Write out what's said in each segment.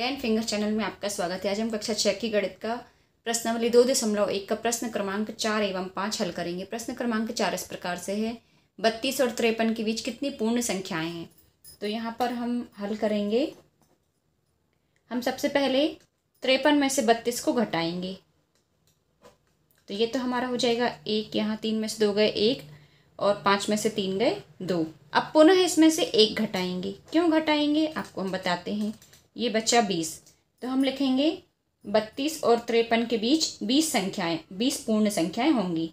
ten finger channel में आपका स्वागत है आज हम कक्षा छः की गणित का प्रश्नवली दो दशमलव एक का प्रश्न क्रमांक चार एवं पाँच हल करेंगे प्रश्न क्रमांक चार इस प्रकार से है बत्तीस और तिरपन के बीच कितनी पूर्ण संख्याएं हैं तो यहाँ पर हम हल करेंगे हम सबसे पहले तिरपन में से बत्तीस को घटाएंगे तो ये तो हमारा हो जाएगा एक यहाँ तीन में से दो गए एक और पाँच में से तीन गए दो अब पुनः इसमें से एक घटाएंगे क्यों घटाएंगे आपको हम बताते हैं ये बचा बीस तो हम लिखेंगे बत्तीस और त्रेपन के बीच बीस संख्याएं बीस पूर्ण संख्याएं होंगी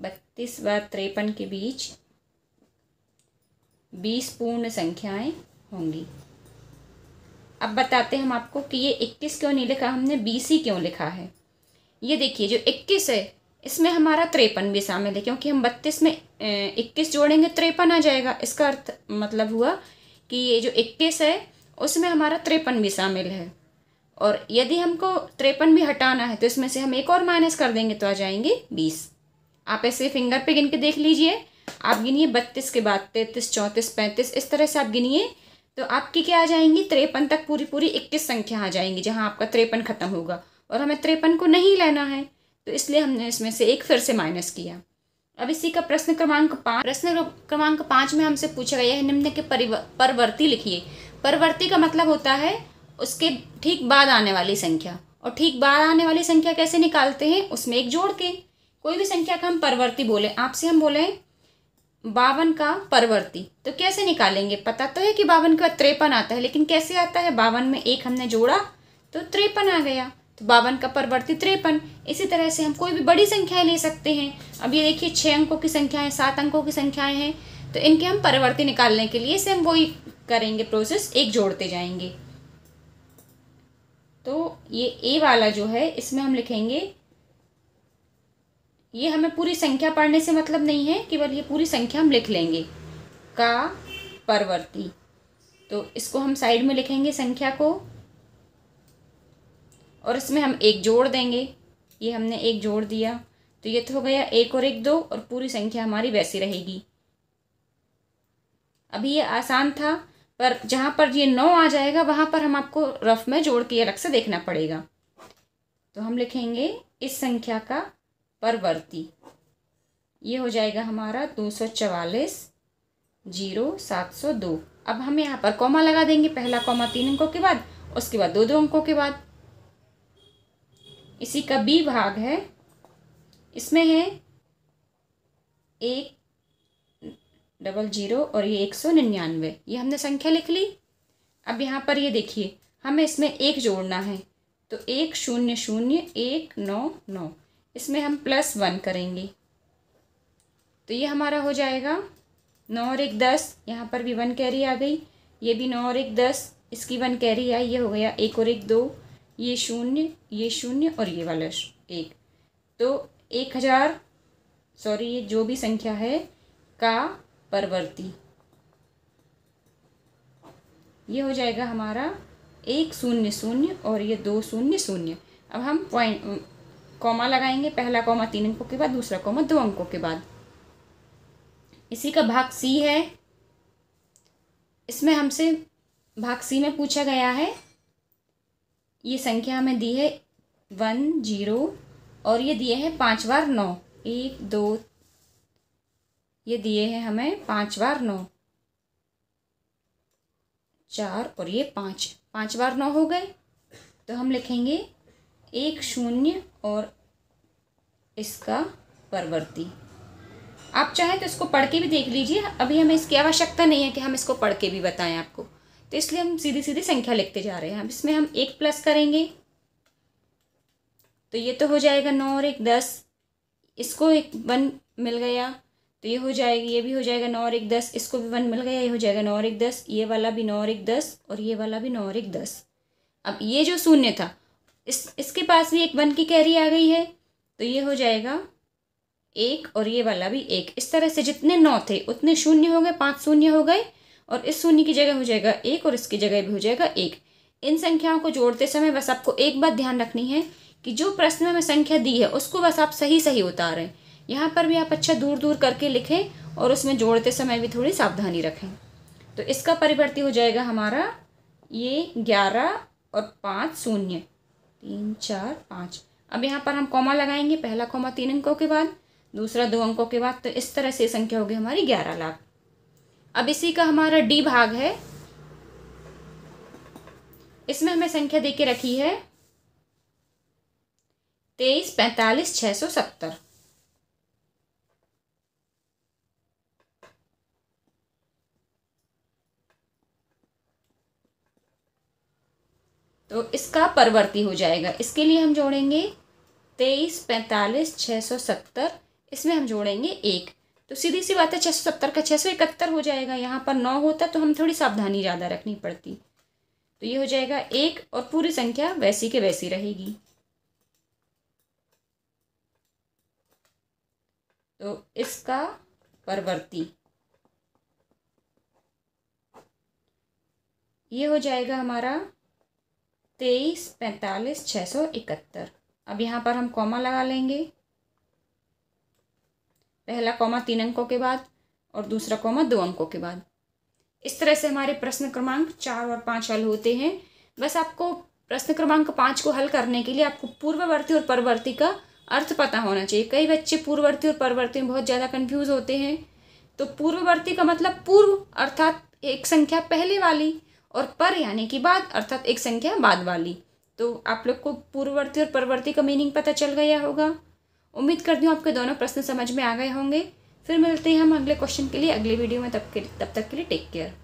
बत्तीस व त्रेपन के बीच बीस पूर्ण संख्याएं होंगी अब बताते हैं हम आपको कि ये इक्कीस क्यों नहीं लिखा हमने बीस ही क्यों लिखा है ये देखिए जो इक्कीस है इसमें हमारा त्रेपन भी शामिल है क्योंकि हम बत्तीस में इक्कीस जोड़ेंगे त्रेपन आ जाएगा इसका अर्थ मतलब हुआ कि ये जो इक्कीस है उसमें हमारा त्रेपन भी शामिल है और यदि हमको त्रेपन भी हटाना है तो इसमें से हम एक और माइनस कर देंगे तो आ जाएंगे बीस आप ऐसे फिंगर पे गिन के देख लीजिए आप गिनिए बत्तीस के बाद तैंतीस चौंतीस पैंतीस इस तरह से आप गिनिए तो आपकी क्या आ जाएंगी त्रेपन तक पूरी पूरी इक्कीस संख्या आ जाएंगी जहाँ आपका त्रेपन खत्म होगा और हमें त्रेपन को नहीं लेना है तो इसलिए हमने इसमें से एक फिर से माइनस किया अब इसी का प्रश्न क्रमांक पाँच प्रश्न क्रमांक पाँच में हमसे पूछा गया है निम्न के परवर्ती लिखिए परवर्ती का मतलब होता है उसके ठीक बाद आने वाली संख्या और ठीक बाद आने वाली संख्या कैसे निकालते हैं उसमें एक जोड़ के कोई भी संख्या का हम परवर्ती बोले आपसे हम बोले बावन का परवर्ती तो कैसे निकालेंगे पता तो है कि बावन का त्रेपन आता है लेकिन कैसे आता है बावन में एक हमने जोड़ा तो त्रेपन आ गया तो बावन का परवर्ती त्रेपन इसी तरह से हम कोई भी बड़ी संख्याएं ले सकते हैं अब ये देखिए छः अंकों की संख्याएं सात अंकों की संख्याएं हैं तो इनके हम परवर्ती निकालने के लिए से हम वही करेंगे प्रोसेस एक जोड़ते जाएंगे तो ये ए वाला जो है इसमें हम लिखेंगे ये हमें पूरी संख्या पढ़ने से मतलब नहीं है केवल ये पूरी संख्या हम लिख लेंगे का परवर्ती तो इसको हम साइड में लिखेंगे संख्या को और इसमें हम एक जोड़ देंगे ये हमने एक जोड़ दिया तो ये तो हो गया एक और एक दो और पूरी संख्या हमारी वैसी रहेगी अभी ये आसान था पर जहाँ पर ये नौ आ जाएगा वहाँ पर हम आपको रफ में जोड़ के अलग से देखना पड़ेगा तो हम लिखेंगे इस संख्या का परवर्ती ये हो जाएगा हमारा दो सौ चवालीस जीरो सात सौ दो अब हम यहाँ पर कॉमा लगा देंगे पहला कॉमा तीन अंकों के बाद उसके बाद दो दो अंकों के बाद इसी का बी भाग है इसमें है एक डबल जीरो और ये एक सौ निन्यानवे ये हमने संख्या लिख ली अब यहाँ पर ये देखिए हमें इसमें एक जोड़ना है तो एक शून्य शून्य एक नौ नौ इसमें हम प्लस वन करेंगे तो ये हमारा हो जाएगा नौ और एक दस यहाँ पर भी वन कैरी आ गई ये भी नौ और एक दस इसकी वन कैरी आई ये हो गया एक और एक दो ये शून्य ये शून्य और ये वाला एक तो एक हज़ार सॉरी ये जो भी संख्या है का परवर्ती ये हो जाएगा हमारा एक शून्य शून्य और ये दो शून्य शून्य अब हम पॉइंट कॉमा लगाएंगे पहला कॉमा तीन अंकों के बाद दूसरा कॉमा दो अंकों के बाद इसी का भाग सी है इसमें हमसे भाग सी में पूछा गया है ये संख्या हमें दी है वन जीरो और ये दिए हैं पाँच बार नौ एक दो ये दिए हैं हमें पाँच बार नौ चार और ये पाँच पाँच बार नौ हो गए तो हम लिखेंगे एक शून्य और इसका परवर्ती आप चाहें तो इसको पढ़ के भी देख लीजिए अभी हमें इसकी आवश्यकता नहीं है कि हम इसको पढ़ के भी बताएं आपको तो इसलिए हम सीधी सीधी संख्या लिखते जा रहे हैं अब इसमें हम एक प्लस करेंगे तो ये तो हो जाएगा नौ और एक दस इसको एक वन मिल गया तो ये हो जाएगी ये भी हो जाएगा नौ और एक दस इसको भी वन मिल गया ये हो जाएगा नौ और एक दस ये वाला भी नौ और एक दस और ये वाला भी नौ और एक दस अब ये जो शून्य था इस इसके पास भी एक वन की कैरी आ गई है तो ये हो जाएगा एक और ये वाला भी एक इस तरह से जितने नौ थे उतने शून्य हो गए पाँच शून्य हो गए और इस शून्य की जगह हो जाएगा एक और इसकी जगह भी हो जाएगा एक इन संख्याओं को जोड़ते समय बस आपको एक बात ध्यान रखनी है कि जो प्रश्न में संख्या दी है उसको बस आप सही सही उतारें यहाँ पर भी आप अच्छा दूर दूर करके लिखें और उसमें जोड़ते समय भी थोड़ी सावधानी रखें तो इसका परिवर्ती हो जाएगा हमारा ये ग्यारह और पाँच शून्य तीन चार पाँच अब यहाँ पर हम कॉमा लगाएंगे पहला कॉमा तीन अंकों के बाद दूसरा दो अंकों के बाद तो इस तरह से संख्या होगी हमारी ग्यारह लाख अब इसी का हमारा डी भाग है इसमें हमें संख्या देके रखी है तेईस पैंतालीस छः सौ सत्तर तो इसका परवर्ती हो जाएगा इसके लिए हम जोड़ेंगे तेईस पैंतालीस छः सौ सत्तर इसमें हम जोड़ेंगे एक तो सीधी सी बात है छः सौ सत्तर का छः सौ इकहत्तर हो जाएगा यहाँ पर नौ होता तो हम थोड़ी सावधानी ज़्यादा रखनी पड़ती तो ये हो जाएगा एक और पूरी संख्या वैसी के वैसी रहेगी तो इसका परवर्ती ये हो जाएगा हमारा तेईस पैंतालीस छः सौ इकहत्तर अब यहाँ पर हम कॉमा लगा लेंगे पहला कॉमा तीन अंकों के बाद और दूसरा कॉमा दो अंकों के बाद इस तरह से हमारे प्रश्न क्रमांक चार और पाँच हल होते हैं बस आपको प्रश्न क्रमांक पाँच को हल करने के लिए आपको पूर्ववर्ती और परवर्ती का अर्थ पता होना चाहिए कई बच्चे पूर्ववर्ती और परवर्ती में बहुत ज़्यादा कन्फ्यूज़ होते हैं तो पूर्ववर्ती का मतलब पूर्व अर्थात एक संख्या पहले वाली और पर यानी कि बाद अर्थात एक संख्या बाद वाली तो आप लोग को पूर्ववर्ती और परवर्ती का मीनिंग पता चल गया होगा उम्मीद करती हूँ आपके दोनों प्रश्न समझ में आ गए होंगे फिर मिलते हैं हम अगले क्वेश्चन के लिए अगले वीडियो में तब के तब तक के लिए टेक केयर